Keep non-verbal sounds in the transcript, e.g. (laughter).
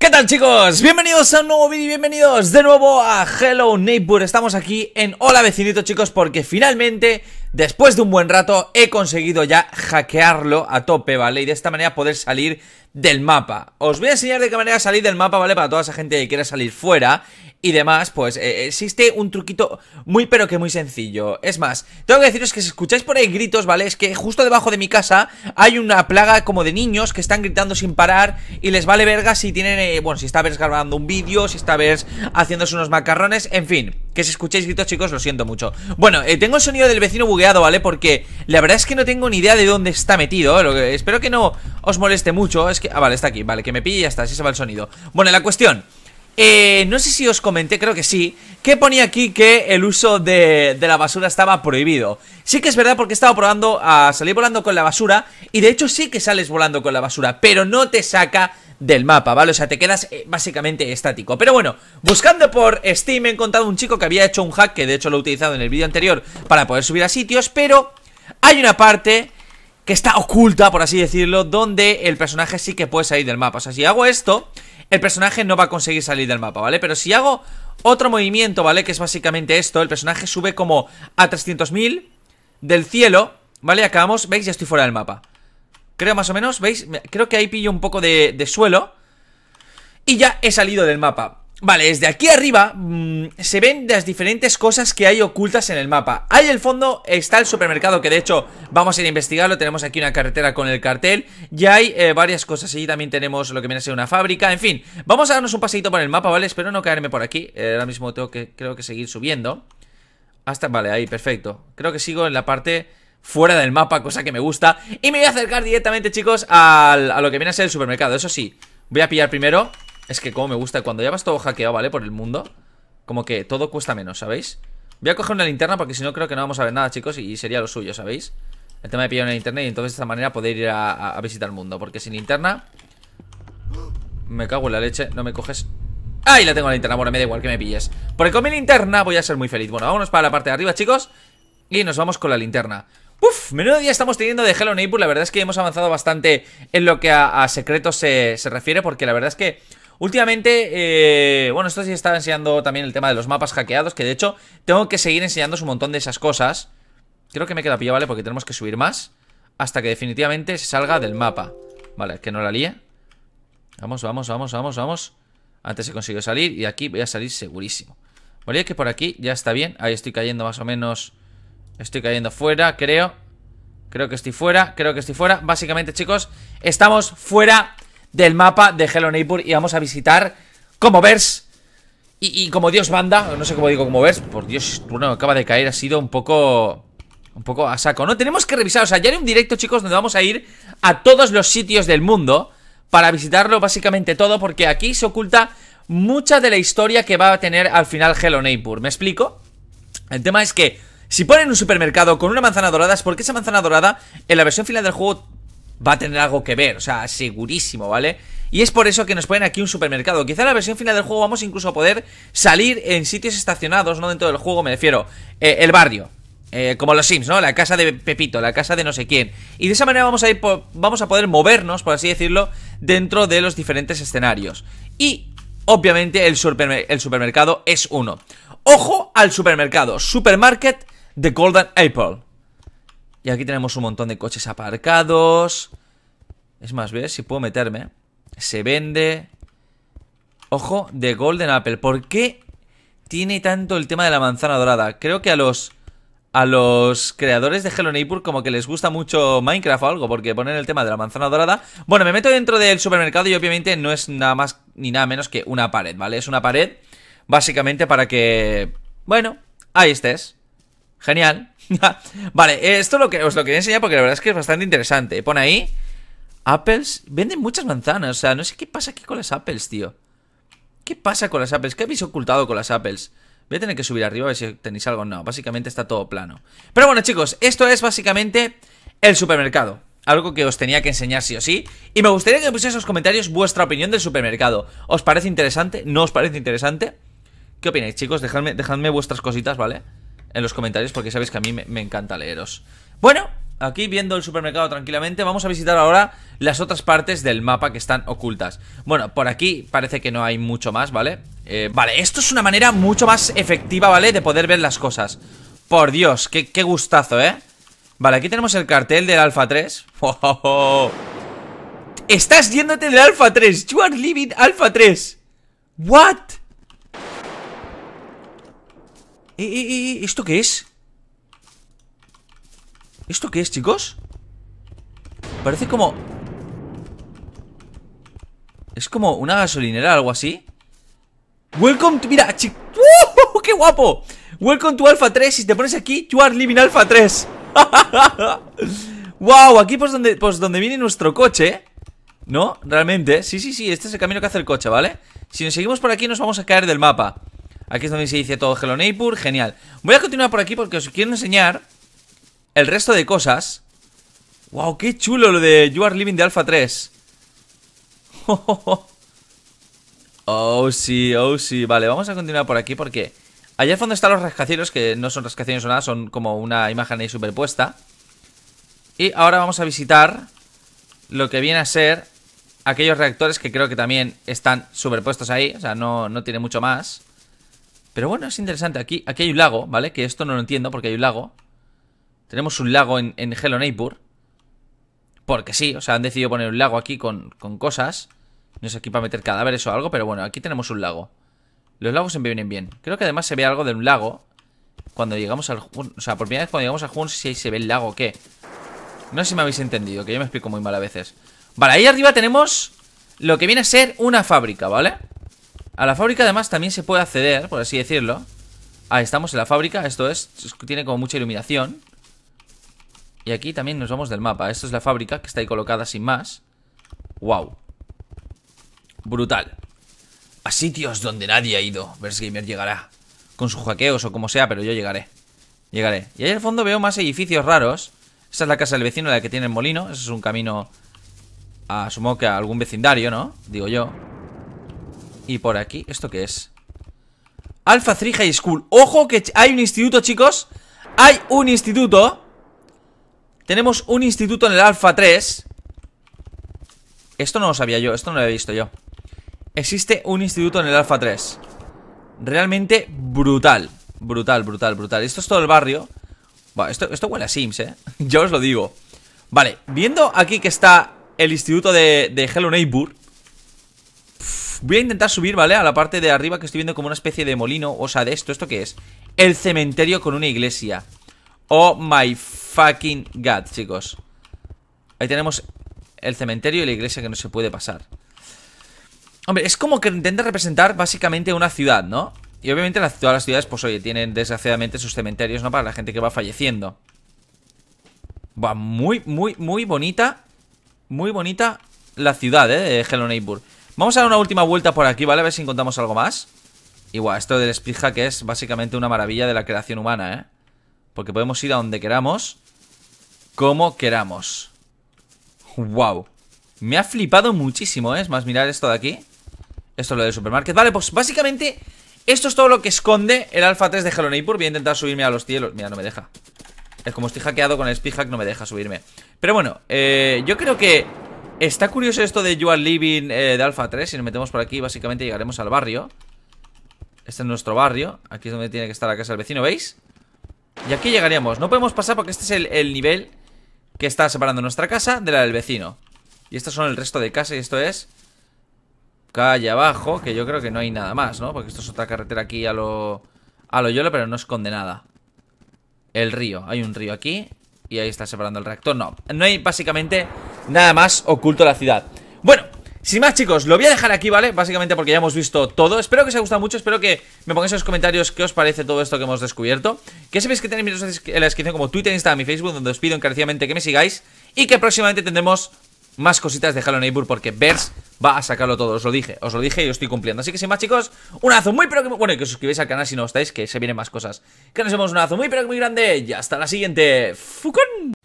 ¿Qué tal chicos? Bienvenidos a un nuevo vídeo y bienvenidos de nuevo a Hello Neighbor Estamos aquí en Hola Vecinito chicos porque finalmente Después de un buen rato he conseguido ya hackearlo a tope, ¿vale? Y de esta manera poder salir del mapa. Os voy a enseñar de qué manera salir del mapa, ¿vale? Para toda esa gente que quiera salir fuera y demás, pues eh, existe un truquito muy pero que muy sencillo. Es más, tengo que deciros que si escucháis por ahí gritos, ¿vale? Es que justo debajo de mi casa hay una plaga como de niños que están gritando sin parar y les vale verga si tienen, eh, bueno, si está grabando un vídeo, si está vez haciéndose unos macarrones, en fin. Que si escucháis gritos, chicos, lo siento mucho. Bueno, eh, tengo el sonido del vecino bugueado, ¿vale? Porque la verdad es que no tengo ni idea de dónde está metido. espero que no os moleste mucho. Es que. Ah, vale, está aquí. Vale, que me pille y ya está. Así se va el sonido. Bueno, la cuestión. Eh, no sé si os comenté, creo que sí, que ponía aquí que el uso de, la basura estaba prohibido. Sí que es verdad porque he estado probando a salir volando con la basura y de hecho sí que sales volando con la basura, pero no te saca del mapa, ¿vale? O sea, te quedas eh, básicamente estático. Pero bueno, buscando por Steam he encontrado un chico que había hecho un hack, que de hecho lo he utilizado en el vídeo anterior, para poder subir a sitios, pero hay una parte que está oculta, por así decirlo, donde el personaje sí que puede salir del mapa. O sea, si hago esto, el personaje no va a conseguir salir del mapa, ¿vale? Pero si hago otro movimiento, ¿vale? Que es básicamente esto, el personaje sube como a 300.000 del cielo, ¿vale? Acabamos, ¿veis? Ya estoy fuera del mapa. Creo más o menos, ¿veis? Creo que ahí pillo un poco de, de suelo. Y ya he salido del mapa Vale, desde aquí arriba mm, se ven las diferentes cosas que hay ocultas en el mapa Ahí el fondo está el supermercado que de hecho vamos a ir a investigarlo Tenemos aquí una carretera con el cartel Y hay eh, varias cosas, allí también tenemos lo que viene a ser una fábrica En fin, vamos a darnos un paseito por el mapa, ¿vale? Espero no caerme por aquí eh, Ahora mismo tengo que, creo que seguir subiendo Hasta, vale, ahí, perfecto Creo que sigo en la parte fuera del mapa, cosa que me gusta Y me voy a acercar directamente, chicos, a lo que viene a ser el supermercado Eso sí, voy a pillar primero es que como me gusta, cuando ya vas todo hackeado, ¿vale? Por el mundo, como que todo cuesta menos, ¿sabéis? Voy a coger una linterna porque si no creo que no vamos a ver nada, chicos, y sería lo suyo, ¿sabéis? El tema de pillar una linterna y entonces de esta manera poder ir a, visitar el mundo, porque sin linterna... Me cago en la leche, no me coges... ¡Ahí la tengo la linterna! Bueno, me da igual que me pilles. Porque con mi linterna voy a ser muy feliz. Bueno, vámonos para la parte de arriba, chicos, y nos vamos con la linterna. Uf, menudo día estamos teniendo de Hello Neighbor La verdad es que hemos avanzado bastante en lo que a, a secretos se refiere Porque la verdad es que Últimamente, eh, bueno, esto sí estaba enseñando también el tema de los mapas hackeados, que de hecho tengo que seguir enseñándoos un montón de esas cosas. Creo que me queda pillado, ¿vale? Porque tenemos que subir más hasta que definitivamente se salga del mapa. Vale, que no la líe. Vamos, vamos, vamos, vamos, vamos. Antes se consiguió salir y aquí voy a salir segurísimo. Vale, que por aquí ya está bien. Ahí estoy cayendo más o menos... Estoy cayendo fuera, creo. Creo que estoy fuera, creo que estoy fuera. Básicamente, chicos, estamos fuera del mapa de Hello Neighbor y vamos a visitar como vers y, como Dios manda, no sé cómo digo como ves, por Dios, bueno acaba de caer, ha sido un poco... Un poco a saco, ¿no? Tenemos que revisar, o sea, ya hay un directo, chicos, donde vamos a ir a todos los sitios del mundo para visitarlo básicamente todo, porque aquí se oculta mucha de la historia que va a tener al final Hello Neighbor. ¿Me explico? El tema es que si ponen un supermercado con una manzana dorada es porque esa manzana dorada en la versión final del juego va a tener algo que ver, o sea, segurísimo, ¿vale? Y es por eso que nos ponen aquí un supermercado. Quizá en la versión final del juego vamos incluso a poder salir en sitios estacionados, no dentro del juego, me refiero. Eh, el barrio. Eh, como los Sims, ¿no? La casa de Pepito, la casa de no sé quién. Y de esa manera vamos a, ir vamos a poder movernos, por así decirlo, dentro de los diferentes escenarios. Y, obviamente, el, el supermercado es uno. Ojo al supermercado. Supermarket de Golden Apple. Y aquí tenemos un montón de coches aparcados. Es más, ver si puedo meterme. Se vende. Ojo, de Golden Apple. ¿Por qué tiene tanto el tema de la manzana dorada? Creo que a los a los creadores de Hello Neighbor como que les gusta mucho Minecraft o algo, porque ponen el tema de la manzana dorada. Bueno, me meto dentro del supermercado y obviamente no es nada más ni nada menos que una pared, ¿vale? Es una pared básicamente para que... Bueno, ahí estés. Genial. (laughs) vale, esto lo que, os lo quería enseñar porque la verdad es que es bastante interesante. Pone ahí... Apples... Venden muchas manzanas. O sea, no sé qué pasa aquí con las apples, tío. ¿Qué pasa con las apples? ¿Qué habéis ocultado con las apples? Voy a tener que subir arriba a ver si tenéis algo. No, básicamente está todo plano. Pero bueno, chicos, esto es básicamente el supermercado. Algo que os tenía que enseñar sí o sí. Y me gustaría que me pusierais en los comentarios vuestra opinión del supermercado. ¿Os parece interesante? ¿No os parece interesante? ¿Qué opináis, chicos? Dejadme, dejadme vuestras cositas, ¿vale? vale en los comentarios porque sabéis que a mí me, encanta leeros. Bueno, aquí viendo el supermercado tranquilamente, vamos a visitar ahora las otras partes del mapa que están ocultas. Bueno, por aquí parece que no hay mucho más, ¿vale? Eh, vale, esto es una manera mucho más efectiva, ¿vale? De poder ver las cosas. Por Dios, qué, gustazo, ¿eh? Vale, aquí tenemos el cartel del Alpha 3. (laughs) Estás yéndote del Alpha 3. You are leaving Alpha 3. What? ¿Esto qué es? ¿Esto qué es, chicos? Parece como... Es como una gasolinera, algo así Welcome to... Mira, chico ¡Uh! ¡Qué guapo! Welcome to Alpha 3 Si te pones aquí, you are living Alpha 3 ¡Wow! (laughs) Aquí pues donde, pues donde viene nuestro coche ¿No? Realmente, sí, sí, sí Este es el camino que hace el coche, ¿vale? Si nos seguimos por aquí nos vamos a caer del mapa Aquí es donde se dice todo Hello Neighbor, genial. Voy a continuar por aquí porque os quiero enseñar el resto de cosas. ¡Wow! ¡Qué chulo lo de You Are Living de Alpha 3! (laughs) Oh, sí, oh sí. Vale, vamos a continuar por aquí porque allá al fondo están los rascacielos, que no son rascacielos o nada, son como una imagen ahí superpuesta. Y ahora vamos a visitar lo que viene a ser aquellos reactores que creo que también están superpuestos ahí, o sea, no, no tiene mucho más. Pero bueno, es interesante. Aquí, aquí hay un lago, ¿vale? Que esto no lo entiendo porque hay un lago. Tenemos un lago en, en Hello Neighbor. Porque sí, o sea, han decidido poner un lago aquí con, cosas. No sé aquí para meter cadáveres o algo, pero bueno, aquí tenemos un lago. Los lagos se vienen bien. Creo que además se ve algo de un lago. Cuando llegamos al O sea, por primera vez cuando llegamos a Jun, si ahí se ve el lago o qué. No sé si me habéis entendido, que yo me explico muy mal a veces. Vale, ahí arriba tenemos lo que viene a ser una fábrica, ¿vale? A la fábrica además también se puede acceder, por así decirlo. Ah, estamos en la fábrica, esto es, tiene como mucha iluminación. Y aquí también nos vamos del mapa. Esto es la fábrica que está ahí colocada sin más. ¡Wow! Brutal. A sitios donde nadie ha ido. gamer llegará. Con sus hackeos o como sea, pero yo llegaré. Llegaré. Y ahí al fondo veo más edificios raros. Esta es la casa del vecino, la que tiene el molino. Ese es un camino. A, que a algún vecindario, ¿no? Digo yo. Y por aquí, ¿esto qué es? Alpha 3 High School ¡Ojo que hay un instituto, chicos! ¡Hay un instituto! Tenemos un instituto en el Alpha 3 Esto no lo sabía yo, esto no lo había visto yo Existe un instituto en el Alpha 3 Realmente brutal Brutal, brutal, brutal Esto es todo el barrio esto, esto huele a Sims, eh (laughs) Yo os lo digo Vale, viendo aquí que está el instituto de, de Hello Neighbor Voy a intentar subir, ¿vale? A la parte de arriba que estoy viendo como una especie de molino O sea, de esto, ¿esto qué es? El cementerio con una iglesia Oh my fucking god, chicos Ahí tenemos el cementerio y la iglesia que no se puede pasar Hombre, es como que intenta representar básicamente una ciudad, ¿no? Y obviamente todas las ciudades, pues oye, tienen desgraciadamente sus cementerios, ¿no? Para la gente que va falleciendo Va muy, muy, muy bonita Muy bonita la ciudad, ¿eh? De Hello Neighbor Vamos a dar una última vuelta por aquí, ¿vale? A ver si encontramos algo más. Igual, esto del speed es básicamente una maravilla de la creación humana, ¿eh? Porque podemos ir a donde queramos, como queramos. ¡Wow! Me ha flipado muchísimo, ¿eh? Es más, mirar esto de aquí. Esto es lo del supermarket. Vale, pues básicamente esto es todo lo que esconde el Alpha 3 de Hello Neighbor. Voy a intentar subirme a los cielos. Mira, no me deja. Es como estoy hackeado con el speed no me deja subirme. Pero bueno, eh, yo creo que Está curioso esto de You Are Living eh, de Alpha 3. Si nos metemos por aquí, básicamente llegaremos al barrio. Este es nuestro barrio. Aquí es donde tiene que estar la casa del vecino, ¿veis? Y aquí llegaríamos. No podemos pasar porque este es el, nivel que está separando nuestra casa de la del vecino. Y estos son el resto de casa y esto es... Calle abajo, que yo creo que no hay nada más, ¿no? Porque esto es otra carretera aquí a lo... A lo Yolo, pero no esconde nada. El río. Hay un río aquí. Y ahí está separando el reactor. No, no hay básicamente nada más oculto la ciudad Bueno, sin más chicos, lo voy a dejar aquí, ¿vale? Básicamente porque ya hemos visto todo Espero que os haya gustado mucho, espero que me pongáis en los comentarios Qué os parece todo esto que hemos descubierto Que sabéis que tenéis en la descripción como Twitter, Instagram y Facebook Donde os pido encarecidamente que me sigáis Y que próximamente tendremos más cositas de Halo Neighbor porque Bers va a sacarlo todo, os lo dije, os lo dije y os estoy cumpliendo. Así que sin más chicos, un abrazo muy pero que Bueno, que os suscribáis al canal si no estáis, que se vienen más cosas. Que nos vemos un abrazo muy pero que muy grande y hasta la siguiente. ¡Fucón!